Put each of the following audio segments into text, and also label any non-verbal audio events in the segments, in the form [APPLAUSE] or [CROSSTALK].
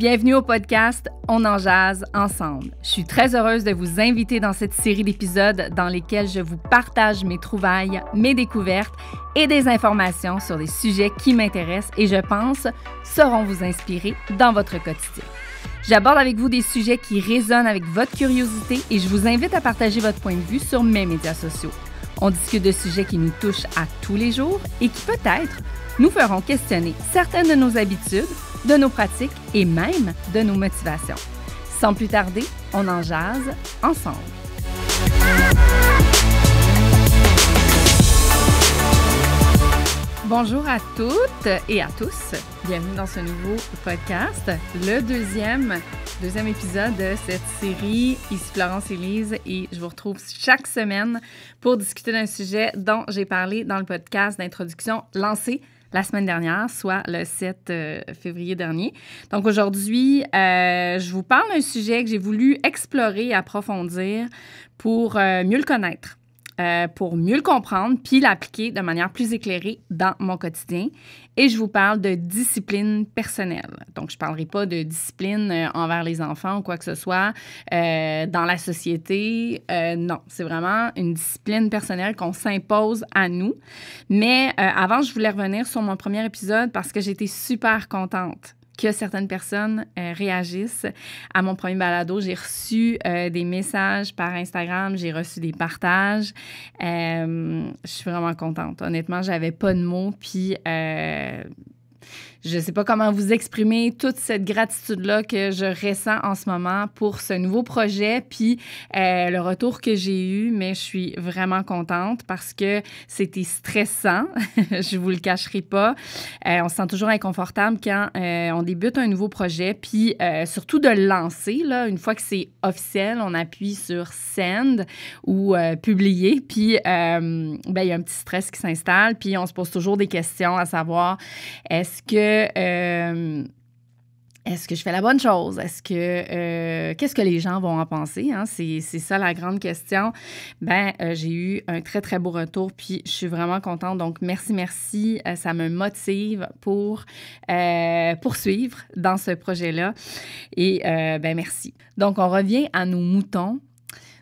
Bienvenue au podcast On en jase ensemble. Je suis très heureuse de vous inviter dans cette série d'épisodes dans lesquels je vous partage mes trouvailles, mes découvertes et des informations sur des sujets qui m'intéressent et je pense seront vous inspirer dans votre quotidien. J'aborde avec vous des sujets qui résonnent avec votre curiosité et je vous invite à partager votre point de vue sur mes médias sociaux. On discute de sujets qui nous touchent à tous les jours et qui peut-être nous feront questionner certaines de nos habitudes, de nos pratiques et même de nos motivations. Sans plus tarder, on en jase ensemble. Bonjour à toutes et à tous. Bienvenue dans ce nouveau podcast, le deuxième, deuxième épisode de cette série. Ici Florence Élise et je vous retrouve chaque semaine pour discuter d'un sujet dont j'ai parlé dans le podcast d'introduction lancé la semaine dernière, soit le 7 euh, février dernier. Donc aujourd'hui, euh, je vous parle d'un sujet que j'ai voulu explorer et approfondir pour euh, mieux le connaître. Euh, pour mieux le comprendre puis l'appliquer de manière plus éclairée dans mon quotidien. Et je vous parle de discipline personnelle. Donc, je ne parlerai pas de discipline euh, envers les enfants ou quoi que ce soit euh, dans la société. non, c'est vraiment une discipline personnelle qu'on s'impose à nous. Mais avant, je voulais revenir sur mon premier épisode parce que j'étais super contente que certaines personnes euh, réagissent à mon premier balado. J'ai reçu euh, des messages par Instagram, j'ai reçu des partages. Euh, je suis vraiment contente. Honnêtement, j'avais pas de mots, puis je ne sais pas comment vous exprimer toute cette gratitude-là que je ressens en ce moment pour ce nouveau projet, puis euh, le retour que j'ai eu, mais je suis vraiment contente parce que c'était stressant, [LAUGHS] je vous le cacherai pas. Euh, on se sent toujours inconfortable quand euh, on débute un nouveau projet, puis surtout de le lancer, là, une fois que c'est officiel, on appuie sur send ou publier, puis ben, il y a un petit stress qui s'installe, puis on se pose toujours des questions à savoir est-ce que euh, est-ce que je fais la bonne chose? Est-ce que euh, qu'est-ce que les gens vont en penser? Hein? C'est, ça la grande question. Ben, euh, j'ai eu un très, très beau retour, puis je suis vraiment contente. Donc, merci, merci. ça me motive pour poursuivre dans ce projet-là. Et ben merci. Donc, on revient à nos moutons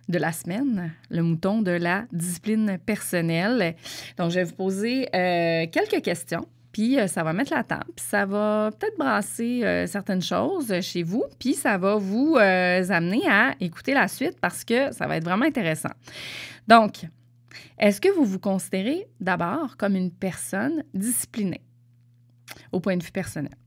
de la semaine, le mouton de la discipline personnelle. Donc, je vais vous poser quelques questions puis euh, ça va mettre la table, puis ça va peut-être brasser euh, certaines choses euh, chez vous, puis ça va vous amener à écouter la suite parce que ça va être vraiment intéressant. Donc, est-ce que vous vous considérez d'abord comme une personne disciplinée au point de vue personnel?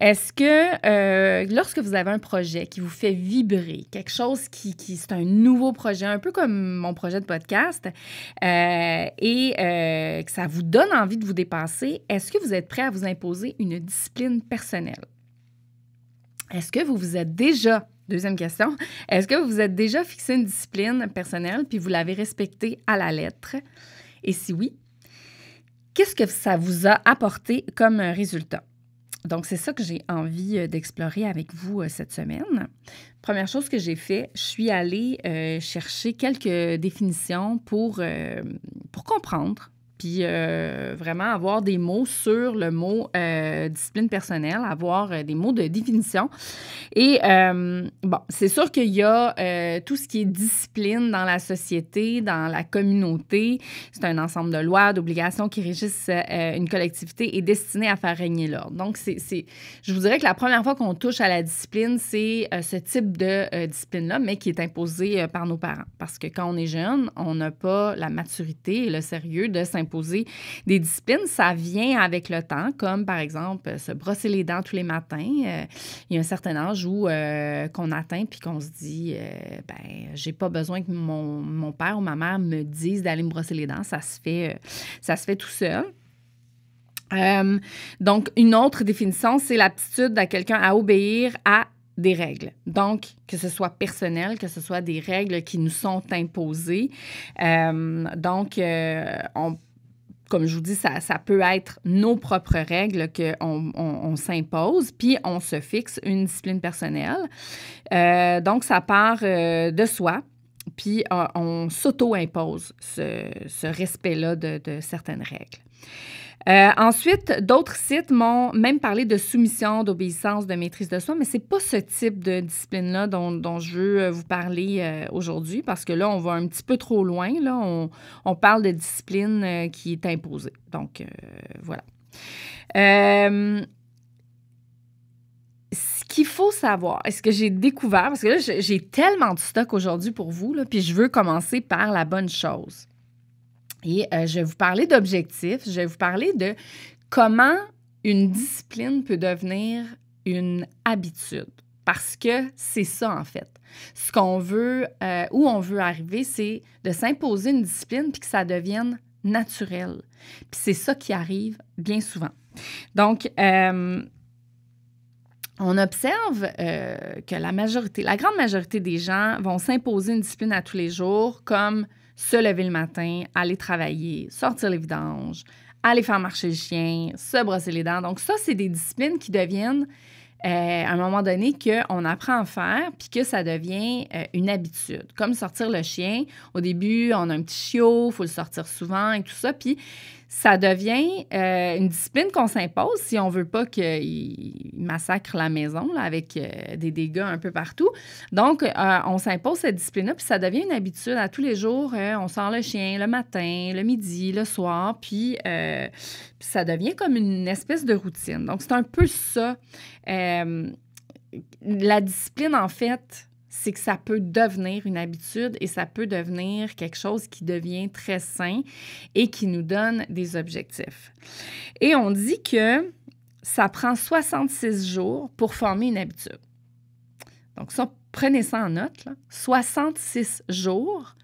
Est-ce que euh, lorsque vous avez un projet qui vous fait vibrer, quelque chose qui, est c'est un nouveau projet, un peu comme mon projet de podcast, euh, et euh, que ça vous donne envie de vous dépasser, est-ce que vous êtes prêt à vous imposer une discipline personnelle? Est-ce que vous vous êtes déjà Deuxième question. Est-ce que vous vous êtes déjà fixé une discipline personnelle puis vous l'avez respectée à la lettre? Et si oui, qu'est-ce que ça vous a apporté comme résultat? donc, c'est ça que j'ai envie euh, d'explorer avec vous euh, cette semaine. Première chose que j'ai fait, je suis allée euh, chercher quelques définitions pour comprendre puis euh, vraiment avoir des mots sur le mot euh, discipline personnelle, avoir euh, des mots de définition. Et bon, c'est sûr qu'il y a tout ce qui est discipline dans la société, dans la communauté. C'est un ensemble de lois, d'obligations qui régissent une collectivité et destiné à faire régner l'ordre. Donc, c'est, je vous dirais que la première fois qu'on touche à la discipline, c'est ce type de discipline-là, mais qui est imposée par nos parents. Parce que quand on est jeune, on n'a pas la maturité et le sérieux de s'imposer des disciplines. Ça vient avec le temps, comme par exemple se brosser les dents tous les matins. Euh, il y a un certain âge où euh, qu'on atteint puis qu'on se dit, euh, ben, j'ai pas besoin que mon, mon, père ou ma mère me dise d'aller me brosser les dents. Ça se fait, ça se fait tout seul. donc, une autre définition, c'est l'aptitude de quelqu'un à obéir à des règles. Donc, que ce soit personnel, que ce soit des règles qui nous sont imposées. donc, on on comme je vous dis, ça, ça peut être nos propres règles qu'on on, on, s'impose, puis on se fixe une discipline personnelle. Euh, donc, ça part euh, de soi, puis euh, on, s'auto-impose ce, respect-là de, de certaines règles. Euh, ensuite, d'autres sites m'ont même parlé de soumission, d'obéissance, de maîtrise de soi, mais c'est pas ce type de discipline-là dont, je veux euh, vous parler euh, aujourd'hui parce que là, on va un petit peu trop loin. Là, on, parle de discipline qui est imposée. Donc, voilà. ce qu'il faut savoir, est-ce que j'ai découvert, parce que là, j'ai tellement de stock aujourd'hui pour vous, là, puis je veux commencer par la bonne chose. Et euh, je vais vous parler d'objectifs, je vais vous parler de comment une discipline peut devenir une habitude. Parce que c'est ça, en fait. Ce qu'on veut, euh, où on veut arriver, c'est de s'imposer une discipline puis que ça devienne naturel. Puis c'est ça qui arrive bien souvent. Donc, euh, on observe que la majorité, la grande majorité des gens vont s'imposer une discipline à tous les jours comme se lever le matin, aller travailler, sortir les vidanges, aller faire marcher le chien, se brosser les dents. Donc ça, c'est des disciplines qui deviennent euh, à un moment donné qu'on apprend à faire, puis que ça devient euh, une habitude. Comme sortir le chien, au début, on a un petit chiot, il faut le sortir souvent et tout ça. Puis ça devient euh, une discipline qu'on s'impose si on veut pas qu'ils massacrent la maison là, avec euh, des dégâts un peu partout. Donc, euh, on s'impose cette discipline-là, puis ça devient une habitude. À tous les jours, on sort le chien le matin, le midi, le soir, puis ça devient comme une espèce de routine. Donc, c'est un peu ça. la discipline, en fait, c'est que ça peut devenir une habitude et ça peut devenir quelque chose qui devient très sain et qui nous donne des objectifs. Et on dit que ça prend 66 jours pour former une habitude. Donc ça, prenez ça en note, 66 jours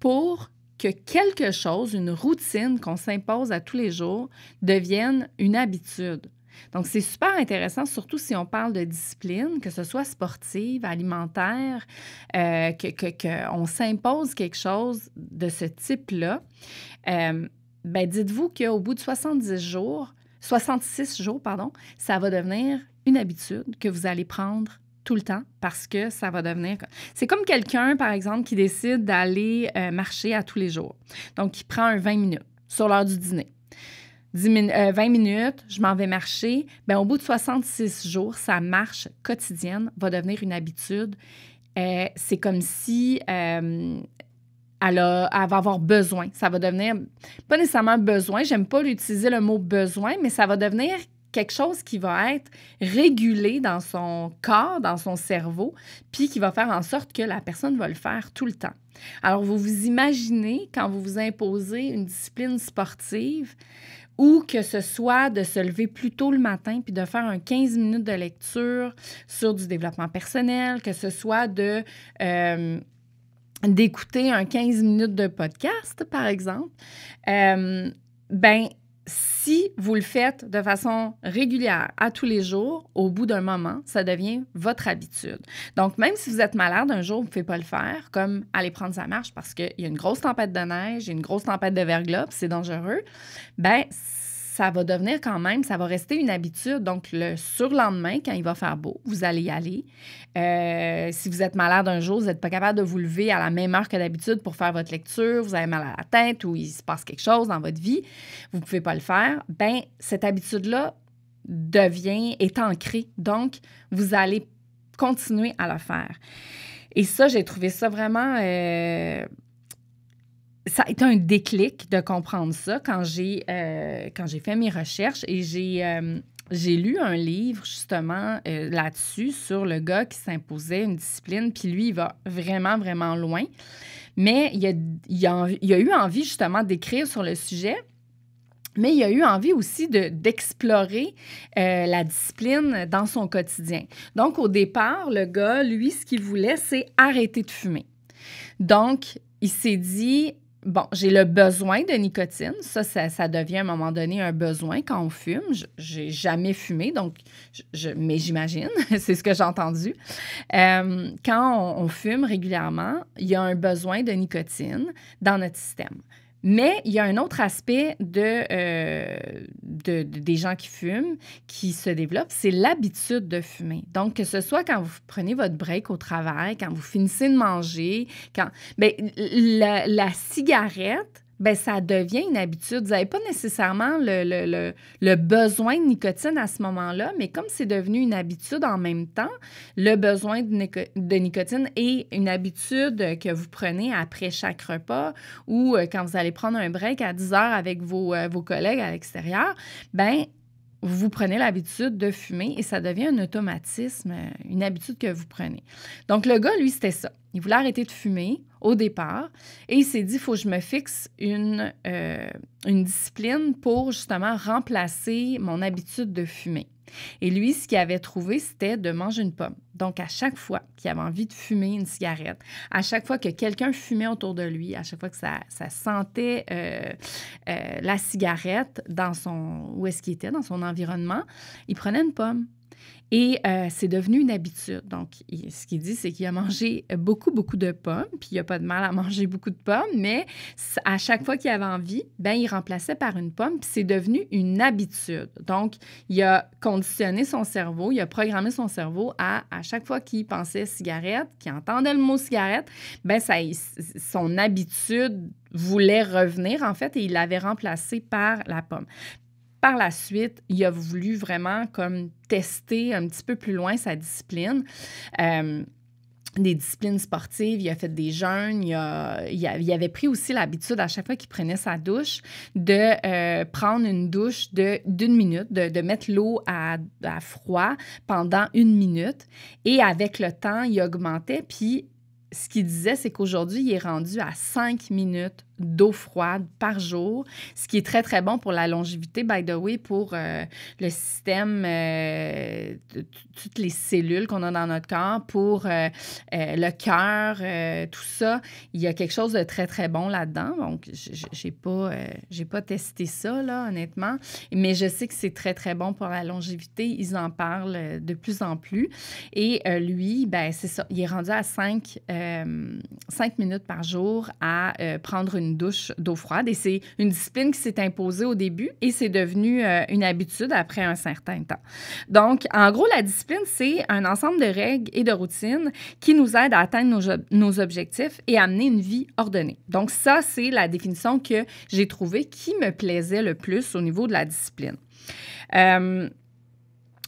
pour que quelque chose, une routine qu'on s'impose à tous les jours, devienne une habitude. Donc, c'est super intéressant, surtout si on parle de discipline, que ce soit sportive, alimentaire, euh, qu'on que, s'impose quelque chose de ce type-là. Euh, ben dites-vous qu'au bout de 70 jours, 66 jours, pardon, ça va devenir une habitude que vous allez prendre tout le temps parce que ça va devenir... C'est comme quelqu'un, par exemple, qui décide d'aller euh, marcher à tous les jours. Donc, il prend un 20 minutes sur l'heure du dîner. 20 euh, minutes, je m'en vais marcher, ben, au bout de 66 jours, sa marche quotidienne va devenir une habitude. Euh, c'est comme si euh, elle, va avoir besoin. Ça va devenir, pas nécessairement besoin, j'aime pas utiliser le mot besoin, mais ça va devenir quelque chose qui va être régulé dans son corps, dans son cerveau, puis qui va faire en sorte que la personne va le faire tout le temps. Alors, vous vous imaginez quand vous vous imposez une discipline sportive, ou que ce soit de se lever plus tôt le matin puis de faire un 15 minutes de lecture sur du développement personnel, que ce soit de... Euh, d'écouter un 15 minutes de podcast, par exemple, euh, ben si vous le faites de façon régulière, à tous les jours, au bout d'un moment, ça devient votre habitude. Donc, même si vous êtes malade un jour, vous ne pouvez pas le faire, comme aller prendre sa marche parce qu'il y a une grosse tempête de neige, une grosse tempête de verglas, c'est dangereux, ben ça va devenir quand même, ça va rester une habitude. Donc, le surlendemain, quand il va faire beau, vous allez y aller. Euh, si vous êtes malade un jour, vous n'êtes pas capable de vous lever à la même heure que d'habitude pour faire votre lecture, vous avez mal à la tête ou il se passe quelque chose dans votre vie, vous ne pouvez pas le faire, ben cette habitude-là devient, est ancrée. Donc, vous allez continuer à le faire. Et ça, j'ai trouvé ça vraiment... Euh, ça a été un déclic de comprendre ça quand j'ai euh, quand j'ai fait mes recherches et j'ai euh, j'ai lu un livre justement euh, là-dessus sur le gars qui s'imposait une discipline, puis lui, il va vraiment, vraiment loin. Mais il a, a, eu envie justement d'écrire sur le sujet. Mais il a eu envie aussi d'explorer la discipline dans son quotidien. Donc, au départ, le gars, lui, ce qu'il voulait, c'est arrêter de fumer. Donc, il s'est dit, bon, j'ai le besoin de nicotine. Ça, ça, ça, devient à un moment donné un besoin quand on fume. J'ai jamais fumé, donc, mais j'imagine, [LAUGHS] c'est ce que j'ai entendu. Euh, quand on, fume régulièrement, il y a un besoin de nicotine dans notre système. Mais il y a un autre aspect euh, des gens qui fument, qui se développe, c'est l'habitude de fumer. Donc, que ce soit quand vous prenez votre break au travail, quand vous finissez de manger, ben, la cigarette ben ça devient une habitude. Vous n'avez pas nécessairement le, besoin de nicotine à ce moment-là, mais comme c'est devenu une habitude en même temps, le besoin de, nicotine est une habitude que vous prenez après chaque repas ou euh, quand vous allez prendre un break à 10 heures avec vos, euh, vos collègues à l'extérieur, ben vous prenez l'habitude de fumer et ça devient un automatisme, euh, une habitude que vous prenez. Donc, le gars, lui, c'était ça. Il voulait arrêter de fumer au départ et il s'est dit, il faut que je me fixe une, euh, une discipline pour justement remplacer mon habitude de fumer. Et lui, ce qu'il avait trouvé, c'était de manger une pomme. Donc, à chaque fois qu'il avait envie de fumer une cigarette, à chaque fois que quelqu'un fumait autour de lui, à chaque fois que ça, sentait euh, euh, la cigarette dans son, où est-ce qu'il était, dans son environnement, il prenait une pomme. Et euh, c'est devenu une habitude. Donc, ce qu'il dit, c'est qu'il a mangé beaucoup, beaucoup de pommes, puis il n'a a pas de mal à manger beaucoup de pommes, mais à chaque fois qu'il avait envie, ben il remplaçait par une pomme, puis c'est devenu une habitude. Donc, il a conditionné son cerveau, il a programmé son cerveau à, à chaque fois qu'il pensait cigarette, qu'il entendait le mot cigarette, ben ça, son habitude voulait revenir, en fait, et il l'avait remplacé par la pomme. Par la suite, il a voulu vraiment comme tester un petit peu plus loin sa discipline. Euh, des disciplines sportives, il a fait des jeûnes, il, avait pris aussi l'habitude, à chaque fois qu'il prenait sa douche, de euh, prendre une douche de, d'une minute, de, mettre l'eau à, à, froid pendant une minute. Et avec le temps, il augmentait. Puis, ce qu'il disait, c'est qu'aujourd'hui, il est rendu à cinq minutes d'eau froide par jour, ce qui est très, très bon pour la longévité, by the way, pour euh, le système, euh, toutes les cellules qu'on a dans notre corps, pour euh, le cœur, tout ça. Il y a quelque chose de très, très bon là-dedans. Donc, j'ai pas, j'ai pas testé ça, là, honnêtement, mais je sais que c'est très, très bon pour la longévité. Ils en parlent de plus en plus. Et lui, ben c'est ça, il est rendu à 5, 5 minutes par jour à prendre une douche d'eau froide. Et c'est une discipline qui s'est imposée au début et c'est devenu euh, une habitude après un certain temps. Donc, en gros, la discipline, c'est un ensemble de règles et de routines qui nous aident à atteindre nos, objectifs et à amener une vie ordonnée. Donc, ça, c'est la définition que j'ai trouvée qui me plaisait le plus au niveau de la discipline. Euh,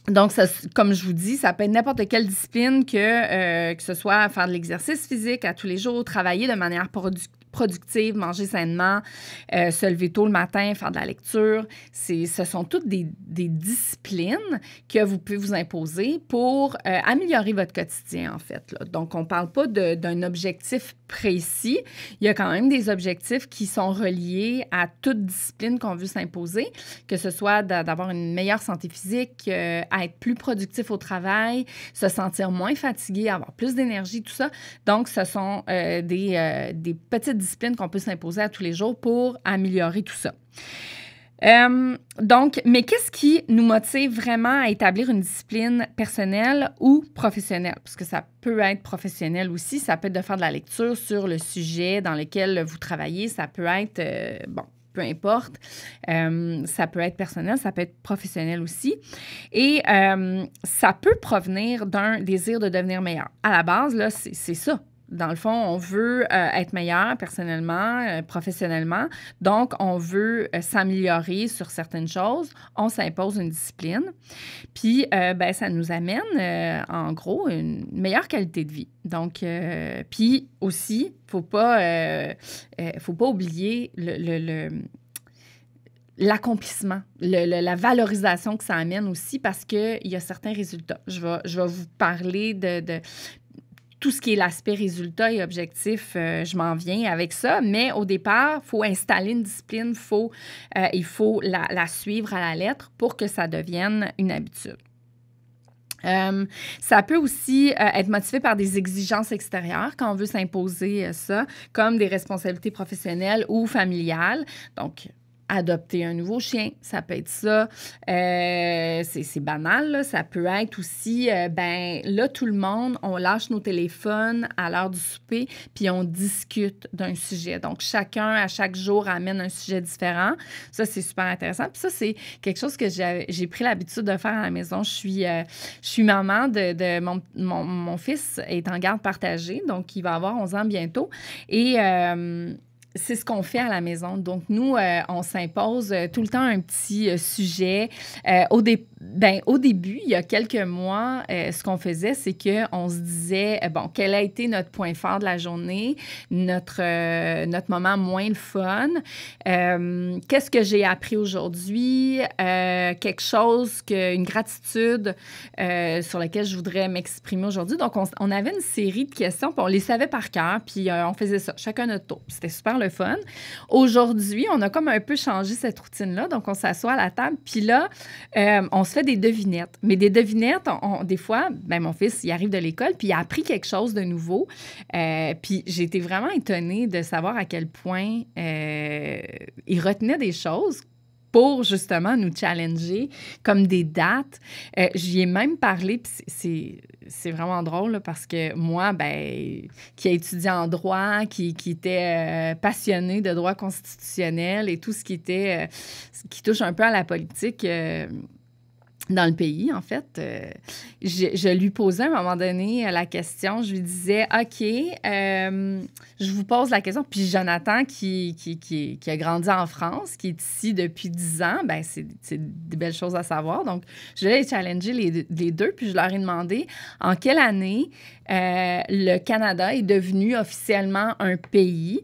donc, comme je vous dis, ça peut être n'importe quelle discipline, que, euh, que ce soit faire de l'exercice physique à tous les jours, travailler de manière productive, productive, manger sainement, euh, se lever tôt le matin, faire de la lecture. Ce sont toutes des, des, disciplines que vous pouvez vous imposer pour euh, améliorer votre quotidien, en fait. Donc, on ne parle pas d'un objectif précis. Il y a quand même des objectifs qui sont reliés à toute discipline qu'on veut s'imposer, que ce soit d'avoir une meilleure santé physique, euh, à être plus productif au travail, se sentir moins fatigué, avoir plus d'énergie, tout ça. Donc, ce sont des, des petites discipline qu'on peut s'imposer à tous les jours pour améliorer tout ça. Euh, donc, mais qu'est-ce qui nous motive vraiment à établir une discipline personnelle ou professionnelle? Parce que ça peut être professionnel aussi, ça peut être de faire de la lecture sur le sujet dans lequel vous travaillez, ça peut être, euh, bon, peu importe, euh, ça peut être personnel, ça peut être professionnel aussi. Et ça peut provenir d'un désir de devenir meilleur. À la base, là, c'est ça, dans le fond, on veut euh, être meilleur personnellement, euh, professionnellement. Donc, on veut euh, s'améliorer sur certaines choses. On s'impose une discipline. Puis, ben, ça nous amène, en gros, une meilleure qualité de vie. Donc, puis aussi, faut pas, faut pas oublier le, l'accomplissement, la valorisation que ça amène aussi parce qu'il y a certains résultats. Je vais, vous parler de tout ce qui est l'aspect résultat et objectif, euh, je m'en viens avec ça. Mais au départ, il faut installer une discipline, euh, il faut la, suivre à la lettre pour que ça devienne une habitude. Euh, ça peut aussi être motivé par des exigences extérieures quand on veut s'imposer ça, comme des responsabilités professionnelles ou familiales. Donc, adopter un nouveau chien, ça peut être ça. Euh, c'est banal, ça peut être aussi, euh, ben là, tout le monde, on lâche nos téléphones à l'heure du souper, puis on discute d'un sujet. Donc, chacun, à chaque jour, amène un sujet différent. Ça, c'est super intéressant. Puis ça, c'est quelque chose que j'ai pris l'habitude de faire à la maison. Je suis, euh, je suis maman de, mon, mon, mon, fils est en garde partagée, donc il va avoir 11 ans bientôt. Et c'est ce qu'on fait à la maison. Donc, nous, euh, on s'impose euh, tout le temps un petit euh, sujet. au départ, ben, au début, il y a quelques mois, euh, ce qu'on faisait, c'est qu'on se disait, euh, bon, quel a été notre point fort de la journée, notre, euh, notre moment moins le fun, qu'est-ce que j'ai appris aujourd'hui, quelque chose, que, une gratitude sur laquelle je voudrais m'exprimer aujourd'hui. Donc, on, avait une série de questions, puis on les savait par cœur, puis on faisait ça, chacun notre tour. C'était super le fun. Aujourd'hui, on a comme un peu changé cette routine-là, donc on s'assoit à la table, puis là, on se fait des devinettes. Mais des devinettes, on, des fois, ben, mon fils, il arrive de l'école, puis il a appris quelque chose de nouveau. Euh, puis j'ai été vraiment étonnée de savoir à quel point euh, il retenait des choses pour justement nous challenger, comme des dates. Euh, j'y ai même parlé, puis c'est vraiment drôle parce que moi, ben, qui ai étudié en droit, qui, qui était passionné passionnée de droit constitutionnel et tout ce qui était ce qui touche un peu à la politique, dans le pays, en fait. Euh, je, lui posais à un moment donné euh, la question. Je lui disais, OK, euh, je vous pose la question. Puis Jonathan, qui, qui, a grandi en France, qui est ici depuis 10 ans, ben c'est des belles choses à savoir. Donc, je l'ai challengé les, les, deux, puis je leur ai demandé en quelle année le Canada est devenu officiellement un pays.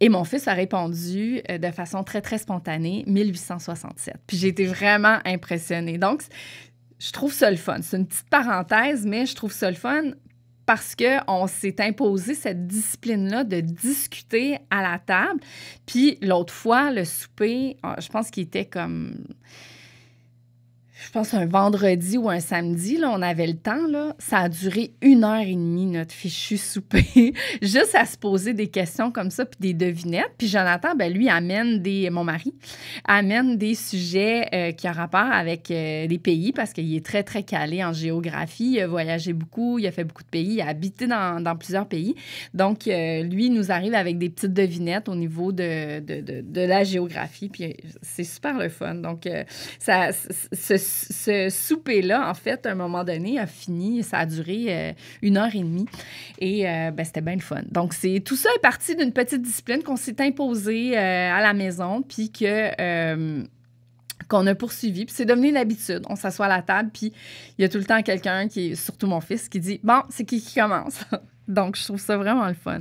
Et mon fils a répondu euh, de façon très, très spontanée, 1867. Puis j'ai été vraiment impressionnée. Donc, je trouve ça le fun. C'est une petite parenthèse, mais je trouve ça le fun parce qu'on s'est imposé cette discipline-là de discuter à la table. Puis l'autre fois, le souper, ah, je pense qu'il était comme je pense, un vendredi ou un samedi, là, on avait le temps, là, ça a duré une heure et demie, notre fichu souper, [LAUGHS] juste à se poser des questions comme ça, puis des devinettes. Puis Jonathan, ben, lui, amène des, mon mari, amène des sujets euh, qui ont rapport avec euh, les pays, parce qu'il est très, très calé en géographie, il a voyagé beaucoup, il a fait beaucoup de pays, il a habité dans, plusieurs pays. Donc, euh, lui, nous arrive avec des petites devinettes au niveau de, la géographie, puis c'est super le fun. Donc, ça, ce ce souper-là, en fait, à un moment donné, a fini. Ça a duré euh, une heure et demie. Et euh, ben, c'était bien le fun. Donc, c'est tout ça est parti d'une petite discipline qu'on s'est imposée euh, à la maison, puis que qu'on a poursuivi. Puis c'est devenu une habitude. On s'assoit à la table, puis il y a tout le temps quelqu'un qui est surtout mon fils qui dit Bon, c'est qui qui commence [LAUGHS] Donc, je trouve ça vraiment le fun.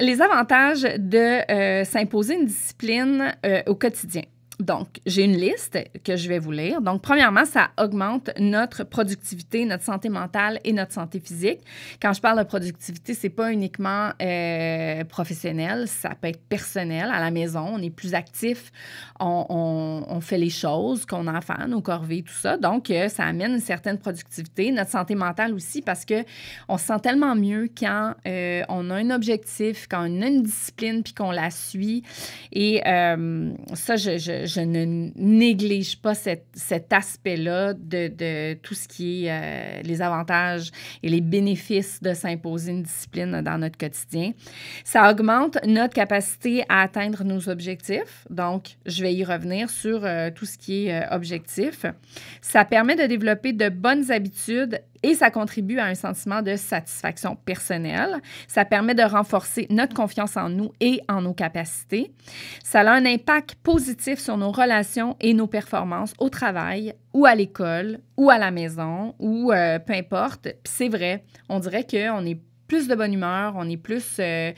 les avantages de s'imposer une discipline au quotidien. Donc, j'ai une liste que je vais vous lire. Donc, premièrement, ça augmente notre productivité, notre santé mentale et notre santé physique. Quand je parle de productivité, c'est pas uniquement euh, professionnel, ça peut être personnel. À la maison, on est plus actif, on, fait les choses qu'on a à faire, nos corvées, tout ça. Donc, euh, ça amène une certaine productivité, notre santé mentale aussi, parce que on se sent tellement mieux quand euh, on a un objectif, quand on a une discipline, puis qu'on la suit. Et euh, ça, je je ne néglige pas cet aspect-là de, tout ce qui est euh, les avantages et les bénéfices de s'imposer une discipline dans notre quotidien. Ça augmente notre capacité à atteindre nos objectifs. Donc, je vais y revenir sur euh, tout ce qui est objectifs. Euh, objectif. Ça permet de développer de bonnes habitudes et ça contribue à un sentiment de satisfaction personnelle. Ça permet de renforcer notre confiance en nous et en nos capacités. Ça a un impact positif sur nos relations et nos performances au travail ou à l'école ou à la maison ou euh, peu importe. c'est vrai, on dirait qu'on est plus de bonne humeur, on est plus... Euh,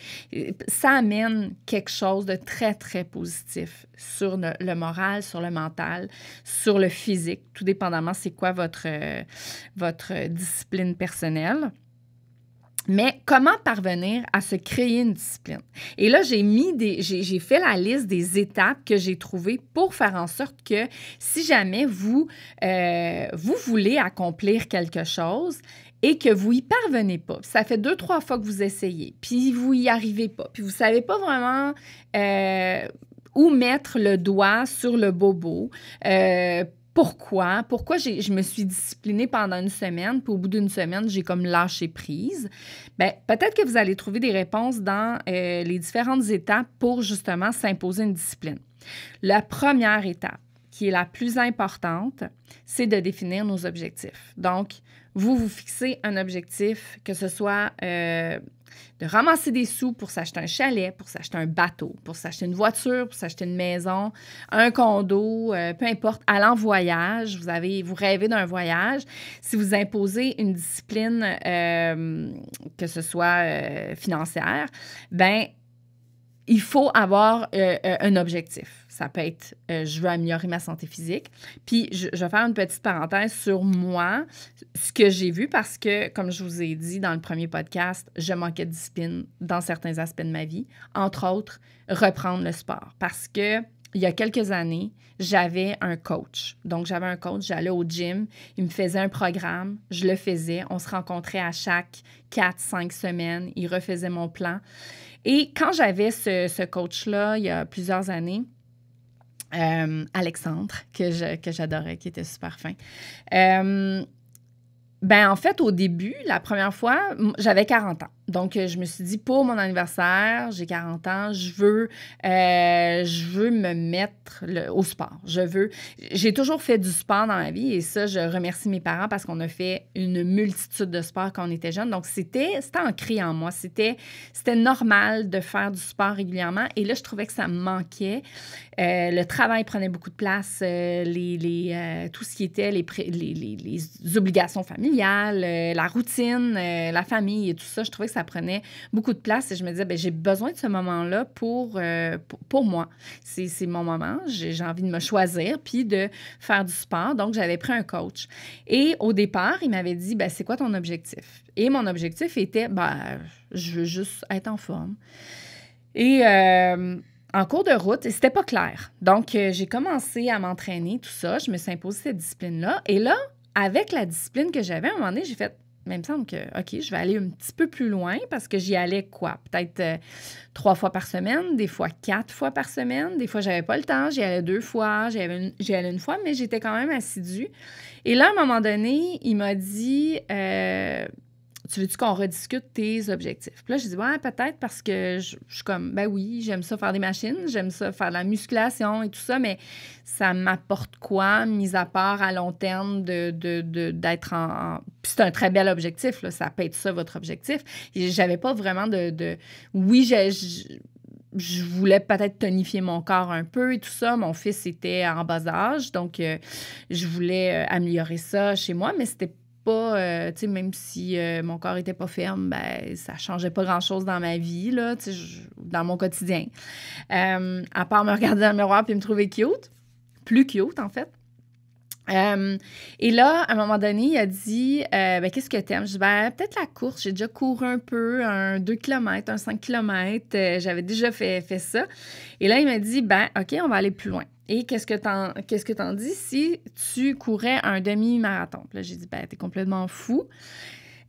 ça amène quelque chose de très, très positif sur le, moral, sur le mental, sur le physique, tout dépendamment c'est quoi votre, euh, votre discipline personnelle. Mais comment parvenir à se créer une discipline? Et là, j'ai mis J'ai fait la liste des étapes que j'ai trouvées pour faire en sorte que si jamais vous, euh, vous voulez accomplir quelque chose, et que vous y parvenez pas. Ça fait deux, trois fois que vous essayez, puis vous y arrivez pas, puis vous savez pas vraiment euh, où mettre le doigt sur le bobo. Euh, pourquoi? Pourquoi je me suis disciplinée pendant une semaine, puis au bout d'une semaine, j'ai comme lâché prise? Bien, peut-être que vous allez trouver des réponses dans euh, les différentes étapes pour justement s'imposer une discipline. La première étape, qui est la plus importante, c'est de définir nos objectifs. Donc, vous vous fixez un objectif, que ce soit euh, de ramasser des sous pour s'acheter un chalet, pour s'acheter un bateau, pour s'acheter une voiture, pour s'acheter une maison, un condo, euh, peu importe, allant en voyage, vous avez, vous rêvez d'un voyage. Si vous imposez une discipline, euh, que ce soit financière, ben il faut avoir euh, euh, un objectif. Ça peut être euh, je veux améliorer ma santé physique. Puis je, vais faire une petite parenthèse sur moi, ce que j'ai vu parce que, comme je vous ai dit dans le premier podcast, je manquais de discipline dans certains aspects de ma vie, entre autres reprendre le sport. Parce que il y a quelques années, j'avais un coach. Donc, j'avais un coach, j'allais au gym, il me faisait un programme, je le faisais, on se rencontrait à chaque quatre cinq semaines, il refaisait mon plan. Et quand j'avais ce, coach-là, il y a plusieurs années, euh, Alexandre, que, que j'adorais, qui était super fin. Euh, ben en fait, au début, la première fois, j'avais 40 ans. Donc, euh, je me suis dit, pour mon anniversaire, j'ai 40 ans, je veux, euh, je veux me mettre au sport. Je veux. J'ai toujours fait du sport dans la vie et ça, je remercie mes parents parce qu'on a fait une multitude de sports quand on était jeune. Donc, c'était, c'était ancré en moi. C'était, c'était normal de faire du sport régulièrement. Et là, je trouvais que ça me manquait. Euh, le travail prenait beaucoup de place, les, les tout ce qui était les, les, les obligations familiales, la routine, la famille et tout ça. Je trouvais que ça ça prenait beaucoup de place et je me disais, ben, j'ai besoin de ce moment-là pour, euh, pour, moi. C'est mon moment, j'ai envie de me choisir puis de faire du sport. Donc, j'avais pris un coach. Et au départ, il m'avait dit, ben, c'est quoi ton objectif? Et mon objectif était, ben, je veux juste être en forme. Et euh, en cours de route, c'était pas clair. Donc, euh, j'ai commencé à m'entraîner, tout ça. Je me suis imposé cette discipline-là. Et là, avec la discipline que j'avais, à un moment donné, j'ai fait mais il me semble que, OK, je vais aller un petit peu plus loin parce que j'y allais quoi? Peut-être euh, trois fois par semaine, des fois quatre fois par semaine. Des fois, j'avais pas le temps, j'y allais deux fois, j'y allais, une fois, mais j'étais quand même assidue. Et là, à un moment donné, il m'a dit, euh, tu veux-tu qu'on rediscute tes objectifs? Puis là, je dis, ouais, peut-être parce que je, suis comme, ben oui, j'aime ça faire des machines, j'aime ça faire de la musculation et tout ça, mais ça m'apporte quoi, mis à part à long terme d'être de, de, en, Puis c'est un très bel objectif, là, ça peut être ça votre objectif. J'avais pas vraiment de. Oui, j'ai je voulais peut-être tonifier mon corps un peu et tout ça. Mon fils était en bas âge, donc euh, je voulais euh, améliorer ça chez moi, mais c'était euh, tu même si euh, mon corps était pas ferme, ben, ça changeait pas grand-chose dans ma vie, là, tu dans mon quotidien. Euh, à part me regarder dans le miroir puis me trouver cute, plus cute, en fait. et là, à un moment donné, il a dit ben, Qu'est-ce que tu aimes? » Je dis ben, Peut-être la course. J'ai déjà couru un peu, un 2 km, un 5 km. J'avais déjà fait, fait ça. Et là, il m'a dit ben, OK, on va aller plus loin. Et qu'est-ce que t'en quest que dis si tu courais un demi-marathon? Là, j'ai dit, ben, t'es complètement fou.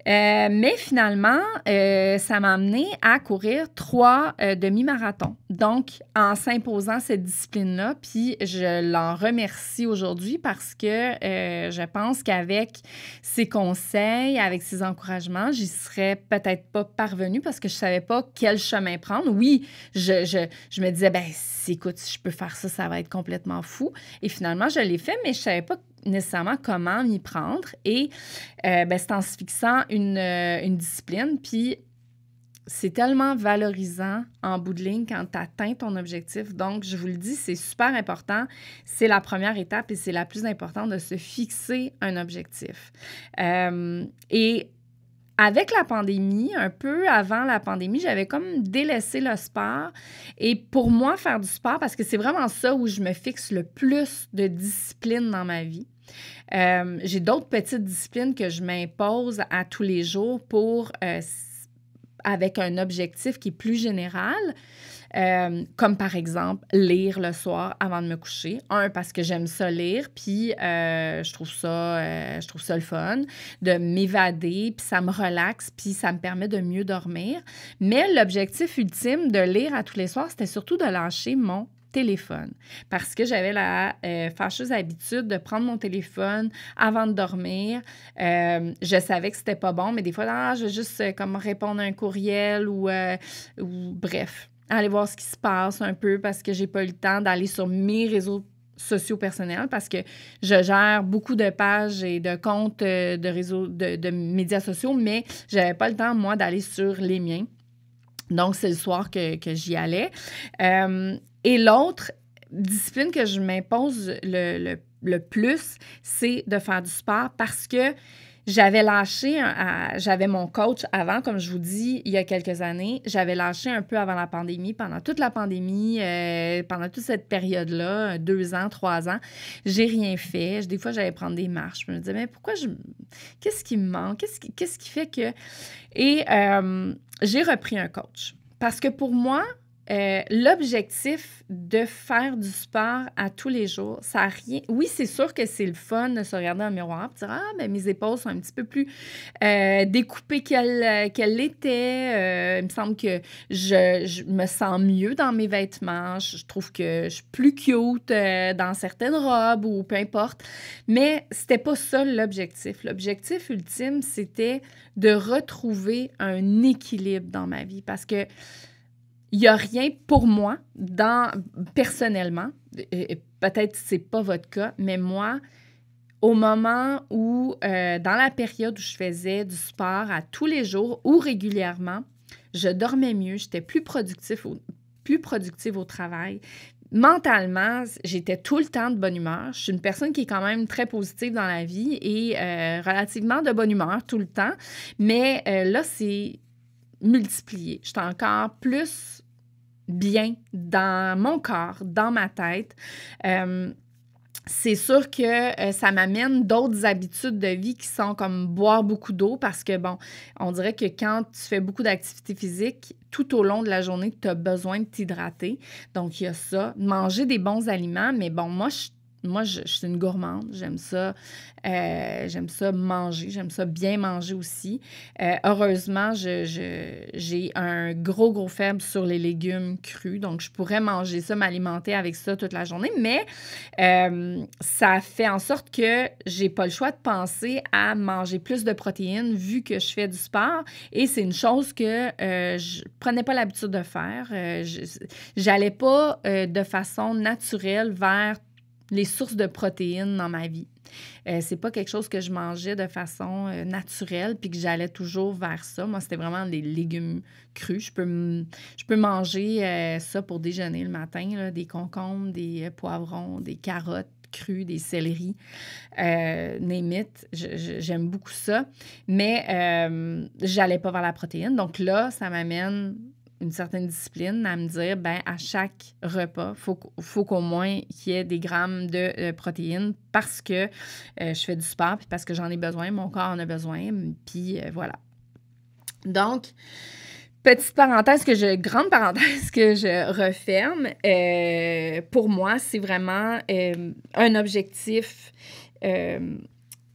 Euh, mais finalement, euh, ça m'a amené à courir trois euh, demi-marathons. Donc, en s'imposant cette discipline-là, puis je l'en remercie aujourd'hui parce que je pense qu'avec ses conseils, avec ses encouragements, j'y serais peut-être pas parvenue parce que je savais pas quel chemin prendre. Oui, je, me disais, ben, écoute, si je peux faire ça, ça va être complètement fou. Et finalement, je l'ai fait, mais je savais pas nécessairement comment m'y prendre. Et euh, ben, c'est en se fixant euh, une, discipline, puis c'est tellement valorisant en bout de ligne quand tu atteins ton objectif. Donc, je vous le dis, c'est super important. C'est la première étape et c'est la plus importante de se fixer un objectif. Euh, et avec la pandémie, un peu avant la pandémie, j'avais comme délaissé le sport. Et pour moi, faire du sport, parce que c'est vraiment ça où je me fixe le plus de discipline dans ma vie. Euh, j'ai d'autres petites disciplines que je m'impose à tous les jours pour euh, avec un objectif qui est plus général, euh, comme par exemple lire le soir avant de me coucher. Un, parce que j'aime ça lire, puis euh, je, trouve ça, euh, je trouve ça le fun, de m'évader, puis ça me relaxe, puis ça me permet de mieux dormir. Mais l'objectif ultime de lire à tous les soirs, c'était surtout de lâcher mon téléphone parce que j'avais la euh, fâcheuse habitude de prendre mon téléphone avant de dormir. Euh, je savais que c'était pas bon, mais des fois, ah, je veux juste euh, comme répondre à un courriel ou, ou bref, aller voir ce qui se passe un peu parce que j'ai pas eu le temps d'aller sur mes réseaux sociaux personnels parce que je gère beaucoup de pages et de comptes de réseaux de, médias sociaux, mais j'avais pas le temps, moi, d'aller sur les miens. Donc, c'est le soir que, j'y allais. Et l'autre discipline que je m'impose le, plus, c'est de faire du sport parce que j'avais lâché, j'avais mon coach avant, comme je vous dis, il y a quelques années, j'avais lâché un peu avant la pandémie, pendant toute la pandémie, euh, pendant toute cette période-là, deux ans, trois ans, j'ai rien fait. Des fois, j'allais prendre des marches. Je me disais, mais pourquoi je. Qu'est-ce qui me manque? Qu'est-ce qui, qui, fait que. Et euh, j'ai repris un coach. Parce que pour moi, euh, l'objectif de faire du sport à tous les jours, ça n'a rien. Oui, c'est sûr que c'est le fun de se regarder en miroir, et dire ah ben mes épaules sont un petit peu plus euh, découpées qu'elles euh, l'étaient. il me semble que je, me sens mieux dans mes vêtements. Je, trouve que je suis plus cute dans certaines robes ou peu importe. Mais c'était pas ça l'objectif. L'objectif ultime, c'était de retrouver un équilibre dans ma vie parce que il n'y a rien pour moi, dans, personnellement, peut-être c'est pas votre cas, mais moi, au moment où, euh, dans la période où je faisais du sport à tous les jours ou régulièrement, je dormais mieux, j'étais plus, productif plus productive au travail. Mentalement, j'étais tout le temps de bonne humeur. Je suis une personne qui est quand même très positive dans la vie et euh, relativement de bonne humeur tout le temps. Mais euh, là, c'est multiplié. J'étais encore plus bien dans mon corps, dans ma tête. Euh, c'est sûr que euh, ça m'amène d'autres habitudes de vie qui sont comme boire beaucoup d'eau parce que, bon, on dirait que quand tu fais beaucoup d'activité physique, tout au long de la journée, tu as besoin de t'hydrater. Donc, il y a ça. Manger des bons aliments, mais bon, moi, je moi, je, suis une gourmande, j'aime ça, euh, j'aime ça manger, j'aime ça bien manger aussi. Euh, heureusement, j'ai je, j'ai un gros, gros faible sur les légumes crus, donc je pourrais manger ça, m'alimenter avec ça toute la journée, mais euh, ça fait en sorte que j'ai pas le choix de penser à manger plus de protéines vu que je fais du sport et c'est une chose que je prenais pas l'habitude de faire. J'allais pas de façon naturelle vers les sources de protéines dans ma vie. Euh, c'est pas quelque chose que je mangeais de façon euh, naturelle puis que j'allais toujours vers ça. Moi, c'était vraiment des légumes crus. Je peux, je peux manger euh, ça pour déjeuner le matin, des concombres, des euh, poivrons, des carottes crues, des céleris, euh, j'aime beaucoup ça. Mais j'allais pas vers la protéine. Donc là, ça m'amène une certaine discipline à me dire, ben à chaque repas, il faut, qu'au moins qu'il y ait des grammes de euh, protéines parce que euh, je fais du sport, puis parce que j'en ai besoin, mon corps en a besoin, puis euh, voilà. Donc, petite parenthèse que je, grande parenthèse que je referme, pour moi, c'est vraiment un objectif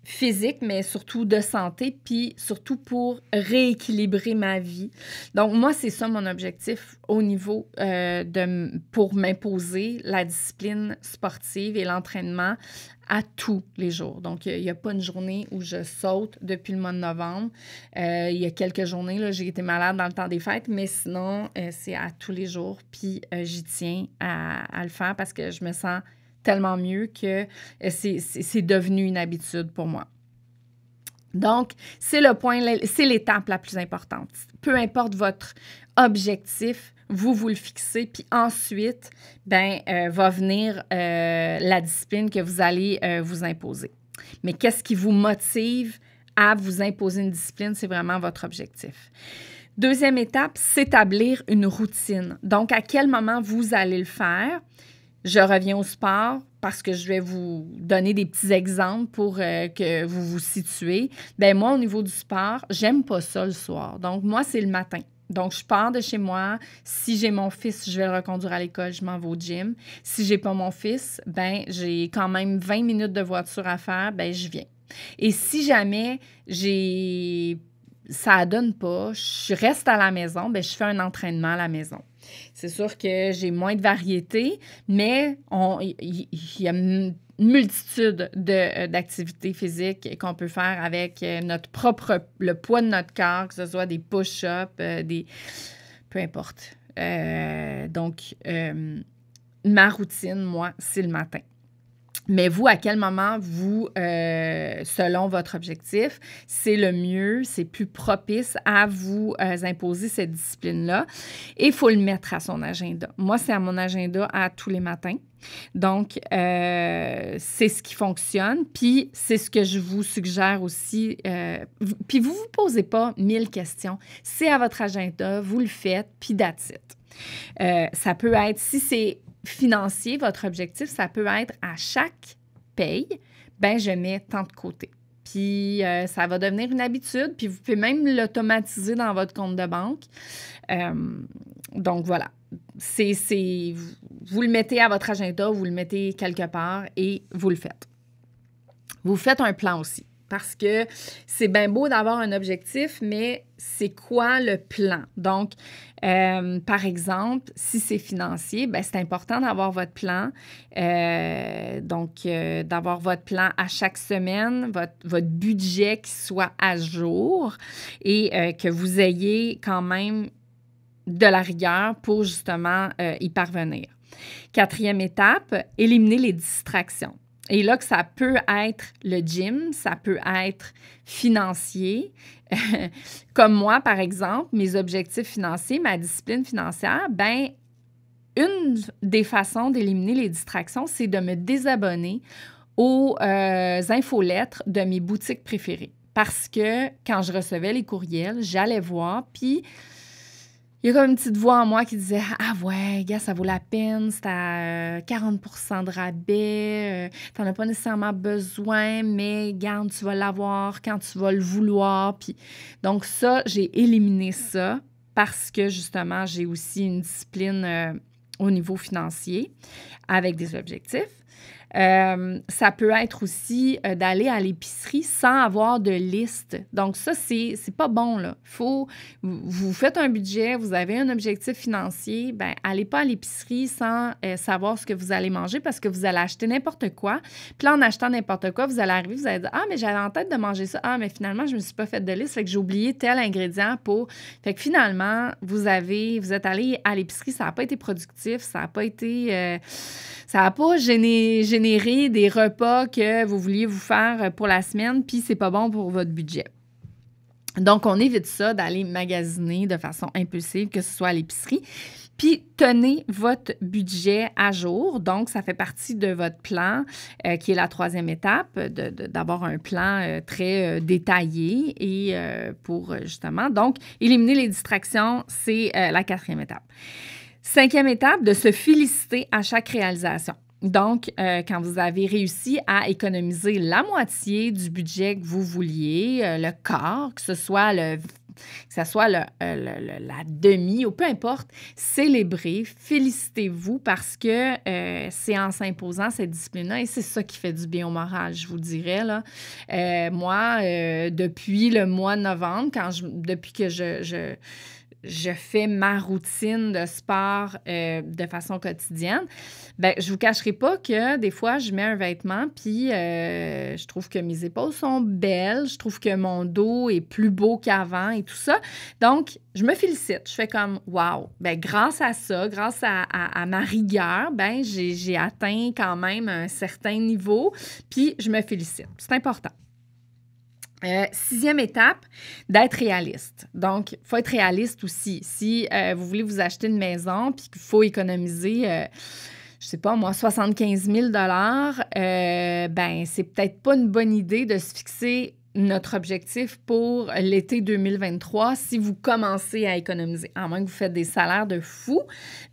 physique, mais surtout de santé, puis surtout pour rééquilibrer ma vie. Donc, moi, c'est ça mon objectif au niveau euh, de, pour m'imposer la discipline sportive et l'entraînement à tous les jours. Donc, il n'y a, pas une journée où je saute depuis le mois de novembre. Euh, il y a quelques journées, là, j'ai été malade dans le temps des fêtes, mais sinon, euh, c'est à tous les jours. Puis, j'y tiens à, à le faire parce que je me sens tellement mieux que euh, c'est devenu une habitude pour moi. Donc, c'est le point, c'est l'étape la plus importante. Peu importe votre objectif, vous vous le fixez, puis ensuite, ben, euh, va venir euh, la discipline que vous allez vous imposer. Mais qu'est-ce qui vous motive à vous imposer une discipline? C'est vraiment votre objectif. Deuxième étape, s'établir une routine. Donc, à quel moment vous allez le faire? Je reviens au sport parce que je vais vous donner des petits exemples pour euh, que vous vous situez. Ben moi, au niveau du sport, j'aime pas ça le soir. Donc, moi, c'est le matin. Donc, je pars de chez moi. Si j'ai mon fils, je vais le reconduire à l'école, je m'en vais au gym. Si j'ai pas mon fils, ben j'ai quand même 20 minutes de voiture à faire, ben je viens. Et si jamais j'ai ça donne pas, je reste à la maison, ben je fais un entraînement à la maison. C'est sûr que j'ai moins de variété, mais il y, a une multitude euh, d'activités physiques qu'on peut faire avec euh, notre propre, le poids de notre corps, que ce soit des push-ups, euh, des... peu importe. donc, ma routine, moi, c'est le matin. Mais vous, à quel moment vous, euh, selon votre objectif, c'est le mieux, c'est plus propice à vous euh, imposer cette discipline-là. Et il faut le mettre à son agenda. Moi, c'est à mon agenda à tous les matins. Donc, euh, c'est ce qui fonctionne. Puis, c'est ce que je vous suggère aussi. puis, vous ne vous posez pas mille questions. C'est à votre agenda, vous le faites, puis that's it. ça peut être, si c'est financier, votre objectif, ça peut être à chaque paye, ben je mets tant de côté. Puis euh, ça va devenir une habitude, puis vous pouvez même l'automatiser dans votre compte de banque. Euh, donc voilà, c'est, vous le mettez à votre agenda, vous le mettez quelque part et vous le faites. Vous faites un plan aussi. Parce que c'est bien beau d'avoir un objectif, mais c'est quoi le plan? Donc, euh, par exemple, si c'est financier, ben, c'est important d'avoir votre plan. Euh, donc, euh, d'avoir votre plan à chaque semaine, votre budget qui soit à jour et que vous ayez quand même de la rigueur pour justement y parvenir. Quatrième étape, éliminer les distractions. Et là, que ça peut être le gym, ça peut être financier. [LAUGHS] Comme moi, par exemple, mes objectifs financiers, ma discipline financière, ben une des façons d'éliminer les distractions, c'est de me désabonner aux euh, infolettres de mes boutiques préférées. Parce que quand je recevais les courriels, j'allais voir, puis il y a comme une petite voix en moi qui disait Ah ouais, gars, ça vaut la peine, c'est à 40 euh, de rabais, euh, t'en as pas nécessairement besoin, mais garde, tu vas l'avoir quand tu vas le vouloir. Puis, donc, ça, j'ai éliminé ça parce que justement, j'ai aussi une discipline euh, au niveau financier avec des objectifs. Euh, ça peut être aussi euh, d'aller à l'épicerie sans avoir de liste. Donc, ça, c'est, c'est pas bon, là. Faut, vous faites un budget, vous avez un objectif financier, ben allez pas à l'épicerie sans euh, savoir ce que vous allez manger parce que vous allez acheter n'importe quoi. Puis en achetant n'importe quoi, vous allez arriver, vous allez dire Ah, mais j'avais en tête de manger ça. Ah, mais finalement, je me suis pas faite de liste, fait que j'ai oublié tel ingrédient pour. Fait que finalement, vous avez, vous êtes allé à l'épicerie, ça n'a pas été productif, ça n'a pas été. ça n'a pas gêné générer des repas que vous vouliez vous faire euh, pour la semaine, puis c'est pas bon pour votre budget. Donc, on évite ça d'aller magasiner de façon impulsive, que ce soit à l'épicerie. Puis, tenez votre budget à jour. Donc, ça fait partie de votre plan, euh, qui est la troisième étape, d'avoir un plan euh, très détaillé et pour justement. Donc, éliminer les distractions, c'est la quatrième étape. Cinquième étape, de se féliciter à chaque réalisation. Donc, euh, quand vous avez réussi à économiser la moitié du budget que vous vouliez, euh, le quart, que ce soit le soit euh, la demi ou peu importe, célébrez, félicitez-vous parce que c'est en s'imposant cette discipline-là et c'est ça qui fait du bien au moral, je vous dirais. Là. moi, depuis le mois de novembre, quand je, depuis que je, je fais ma routine de sport euh, de façon quotidienne, ben je vous cacherai pas que des fois je mets un vêtement puis euh, je trouve que mes épaules sont belles, je trouve que mon dos est plus beau qu'avant et tout ça. Donc je me félicite, je fais comme wow, ben grâce à ça, grâce à, à ma rigueur, ben j'ai atteint quand même un certain niveau puis je me félicite. C'est important. Euh, sixième étape, d'être réaliste. Donc, il faut être réaliste aussi. Si euh, vous voulez vous acheter une maison, puis qu'il faut économiser, euh, je sais pas moi, 75 000 ben c'est peut-être pas une bonne idée de se fixer notre objectif pour l'été 2023 si vous commencez à économiser, à moins que vous faites des salaires de fou.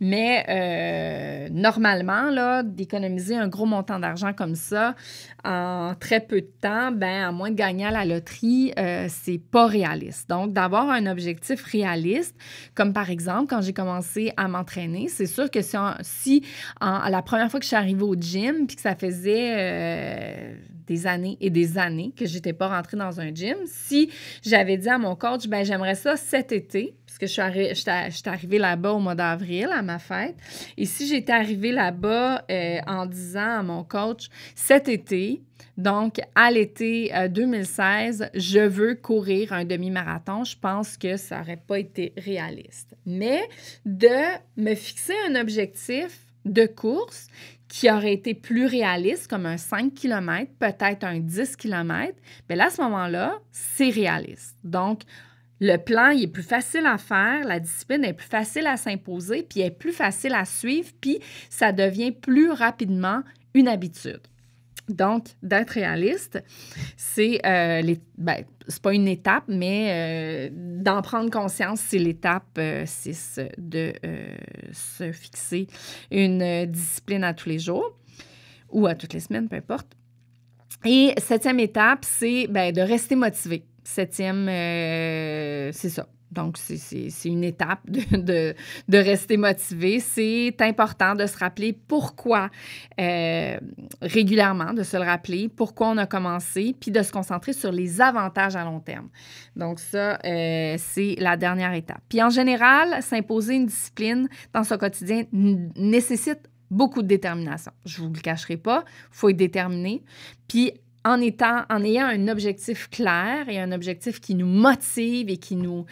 Mais euh, normalement, là, d'économiser un gros montant d'argent comme ça en très peu de temps, ben, à moins de gagner à la loterie, euh, c'est pas réaliste. Donc, d'avoir un objectif réaliste, comme par exemple, quand j'ai commencé à m'entraîner, c'est sûr que si, en, la première fois que je suis arrivée au gym, puis que ça faisait euh, des années et des années que j'étais pas rentrée dans un gym. Si j'avais dit à mon coach, ben j'aimerais ça cet été, puisque je suis, arrivé arrivée là-bas au mois d'avril, à ma fête. Et si j'étais arrivée là-bas euh, en disant à mon coach, cet été, donc, à l'été 2016, euh, je veux courir un demi-marathon. Je pense que ça n'aurait pas été réaliste. Mais de me fixer un objectif de course qui aurait été plus réaliste, comme un 5 km, peut-être un 10 km, bien là, à ce moment-là, c'est réaliste. Donc, le plan, il est plus facile à faire, la discipline est plus facile à s'imposer, puis est plus facile à suivre, puis ça devient plus rapidement une habitude. Donc, d'être réaliste, c'est euh, ben, pas une étape, mais euh, d'en prendre conscience, c'est l'étape 6 euh, de euh, se fixer une discipline à tous les jours ou à toutes les semaines, peu importe. Et septième étape, c'est ben, de rester motivé. Septième, c'est ça, donc, c'est une étape de, de, de rester motivé. C'est important de se rappeler pourquoi euh, régulièrement, de se le rappeler, pourquoi on a commencé, puis de se concentrer sur les avantages à long terme. Donc, ça, euh, c'est la dernière étape. Puis en général, s'imposer une discipline dans son quotidien nécessite beaucoup de détermination. Je ne vous le cacherai pas, il faut être déterminé. Puis en étant, en ayant un objectif clair et un objectif qui nous motive et qui nous,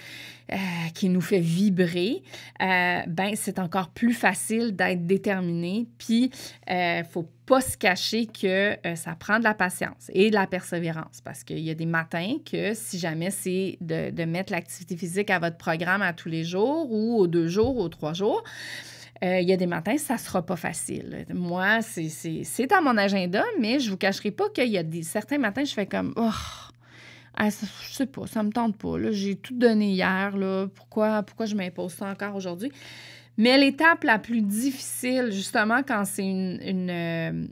euh, qui nous fait vibrer, euh, ben c'est encore plus facile d'être déterminé. Puis, il euh, ne faut pas se cacher que ça prend de la patience et de la persévérance parce qu'il y a des matins que si jamais c'est de, de mettre l'activité physique à votre programme à tous les jours ou aux deux jours, aux trois jours, euh, il y a des matins, ça ne sera pas facile. Moi, c'est dans mon agenda, mais je ne vous cacherai pas qu'il y a des, certains matins, je fais comme oh, ah, je sais pas, ça me tente pas. J'ai tout donné hier. Là, pourquoi, pourquoi je m'impose ça encore aujourd'hui? Mais l'étape la plus difficile, justement, quand c'est une, une, euh,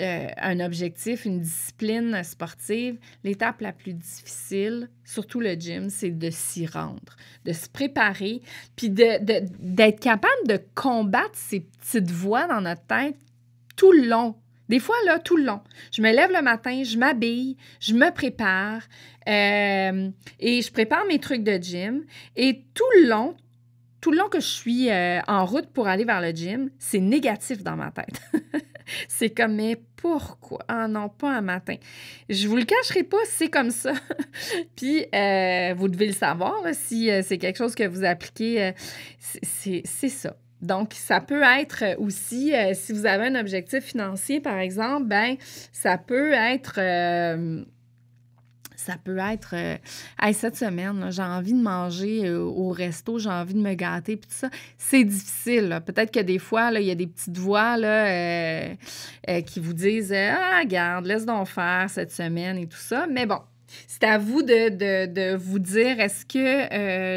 euh, un objectif, une discipline sportive, l'étape la plus difficile, surtout le gym, c'est de s'y rendre, de se préparer, puis d'être de, capable de combattre ces petites voix dans notre tête tout le long. Des fois, là, tout le long. Je me lève le matin, je m'habille, je me prépare euh, et je prépare mes trucs de gym. Et tout le long, tout le long que je suis euh, en route pour aller vers le gym, c'est négatif dans ma tête. [LAUGHS] [LAUGHS] c'est comme, mais pourquoi? Ah non, pas un matin. Je vous le cacherai pas, c'est comme ça. [LAUGHS] Puis, euh, vous devez le savoir, si euh, c'est quelque chose que vous appliquez, euh, c'est ça. Donc, ça peut être aussi, si vous avez un objectif financier, par exemple, ben, ça peut être ça peut être, euh, cette semaine, j'ai envie de manger euh, au resto, j'ai envie de me gâter, puis tout ça. C'est difficile. Peut-être que des fois, il y a des petites voix euh, qui vous disent Ah, regarde, laisse donc faire cette semaine et tout ça. Mais bon, c'est à vous de, vous dire est-ce que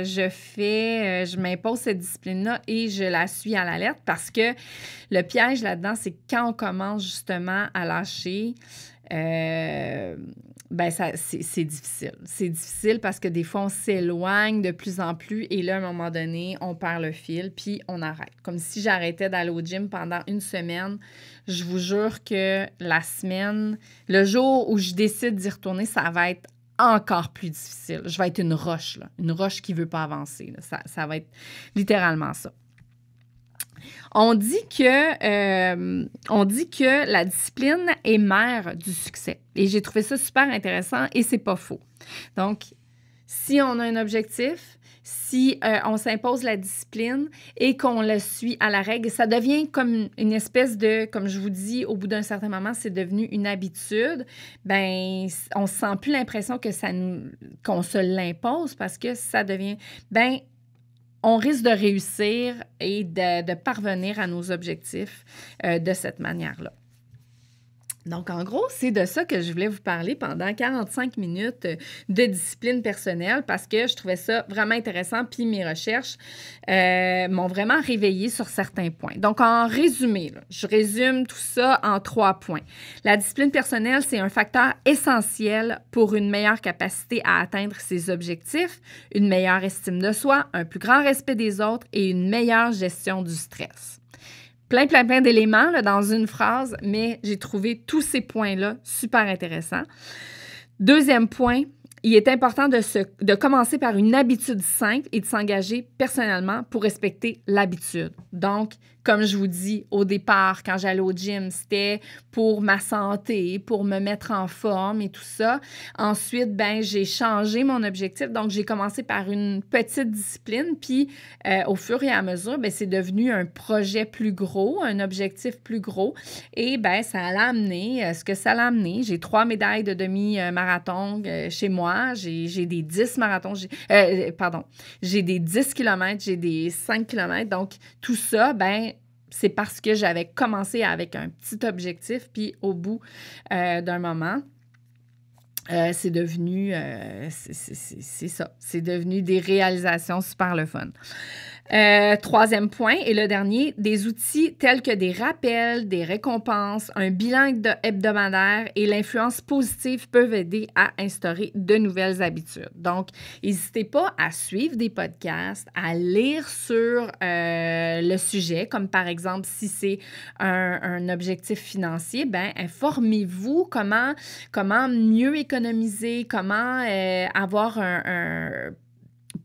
je fais, je m'impose cette discipline-là et je la suis à la lettre parce que le piège là-dedans, c'est quand on commence justement à lâcher, euh, ben ça, c'est difficile. C'est difficile parce que des fois, on s'éloigne de plus en plus et là, à un moment donné, on perd le fil puis on arrête. Comme si j'arrêtais d'aller au gym pendant une semaine. Je vous jure que la semaine, le jour où je décide d'y retourner, ça va être encore plus difficile. Je vais être une roche, là, une roche qui ne veut pas avancer. ça va être littéralement ça. On dit que, euh, on dit que la discipline est mère du succès. Et j'ai trouvé ça super intéressant et c'est pas faux. Donc, si on a un objectif, si euh, on s'impose la discipline et qu'on la suit à la règle, ça devient comme une espèce de, comme je vous dis, au bout d'un certain moment, c'est devenu une habitude. Ben, on sent plus l'impression que ça qu'on se l'impose parce que ça devient, ben, on risque de réussir et de, parvenir à nos objectifs euh, de cette manière-là. Donc, en gros, c'est de ça que je voulais vous parler pendant 45 minutes euh, de discipline personnelle parce que je trouvais ça vraiment intéressant. Puis mes recherches euh, m'ont vraiment réveillé sur certains points. Donc, en résumé, je résume tout ça en trois points. La discipline personnelle, c'est un facteur essentiel pour une meilleure capacité à atteindre ses objectifs, une meilleure estime de soi, un plus grand respect des autres et une meilleure gestion du stress plein, plein, plein d'éléments dans une phrase, mais j'ai trouvé tous ces points-là super intéressants. Deuxième point, il est important de, se, de commencer par une habitude simple et de s'engager personnellement pour respecter l'habitude. Donc, comme je vous dis, au départ, quand j'allais au gym, c'était pour ma santé, pour me mettre en forme et tout ça. Ensuite, ben, j'ai changé mon objectif. Donc, j'ai commencé par une petite discipline. Puis, euh, au fur et à mesure, ben, c'est devenu un projet plus gros, un objectif plus gros. Et ben, ça l'a amené euh, ce que ça l'a amené. J'ai trois médailles de demi-marathon euh, chez moi. J'ai des 10 marathons. pardon. J'ai des 10 km, j'ai des 5 km. Donc, tout ça, ben, c'est parce que j'avais commencé avec un petit objectif, puis au bout euh, d'un moment, euh, c'est devenu, euh, c'est ça, c'est devenu des réalisations super le fun. Euh, troisième point et le dernier, des outils tels que des rappels, des récompenses, un bilan hebdomadaire et l'influence positive peuvent aider à instaurer de nouvelles habitudes. Donc, n'hésitez pas à suivre des podcasts, à lire sur euh, le sujet, comme par exemple si c'est un, objectif financier, ben informez-vous comment, comment mieux économiser, comment euh, avoir un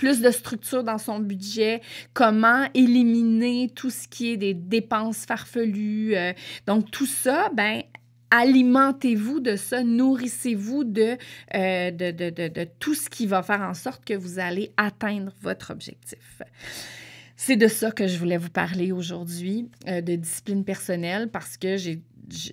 plus de structure dans son budget, comment éliminer tout ce qui est des dépenses farfelues. Euh, donc tout ça, ben alimentez-vous de ça, nourrissez-vous euh, de, de, tout ce qui va faire en sorte que vous allez atteindre votre objectif. C'est de ça que je voulais vous parler aujourd'hui, euh, de discipline personnelle, parce que j'ai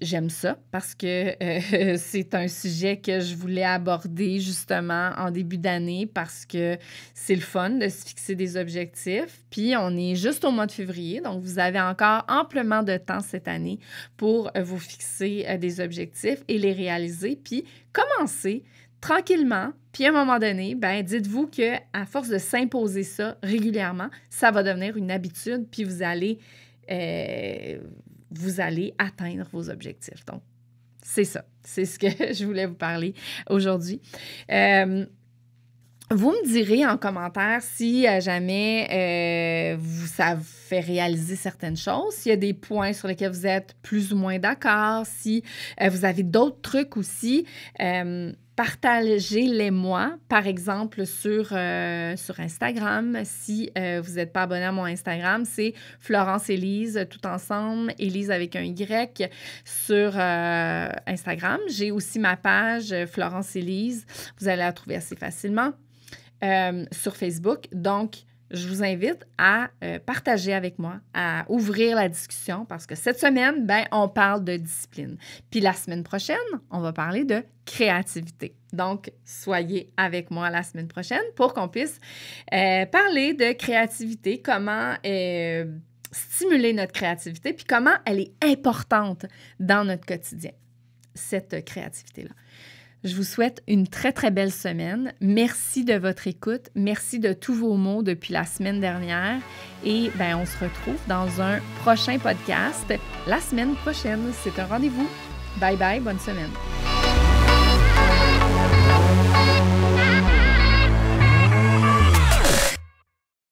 j'aime ça parce que euh, [LAUGHS] c'est un sujet que je voulais aborder justement en début d'année parce que c'est le fun de se fixer des objectifs. Puis on est juste au mois de février, donc vous avez encore amplement de temps cette année pour euh, vous fixer euh, des objectifs et les réaliser. Puis commencez tranquillement, puis à un moment donné, ben dites-vous que à force de s'imposer ça régulièrement, ça va devenir une habitude, puis vous allez vous allez atteindre vos objectifs. Donc, c'est ça. C'est ce que [LAUGHS] je voulais vous parler aujourd'hui. Euh, vous me direz en commentaire si euh, jamais euh, vous, ça vous fait réaliser certaines choses, s'il y a des points sur lesquels vous êtes plus ou moins d'accord, si vous avez d'autres trucs aussi partagez-les-moi, par exemple, sur, euh, sur Instagram. Si euh, vous n'êtes pas abonné à mon Instagram, c'est Florence Élise, tout ensemble, Élise avec un Y sur euh, Instagram. J'ai aussi ma page Florence Élise. Vous allez la trouver assez facilement sur Facebook. Donc, je vous invite à euh, partager avec moi, à ouvrir la discussion parce que cette semaine, ben, on parle de discipline. Puis la semaine prochaine, on va parler de créativité. Donc, soyez avec moi la semaine prochaine pour qu'on puisse euh, parler de créativité, comment euh, stimuler notre créativité, puis comment elle est importante dans notre quotidien, cette créativité-là. Je vous souhaite une très, très belle semaine. Merci de votre écoute. Merci de tous vos mots depuis la semaine dernière. Et ben, on se retrouve dans un prochain podcast la semaine prochaine. C'est un rendez-vous. Bye bye, bonne semaine.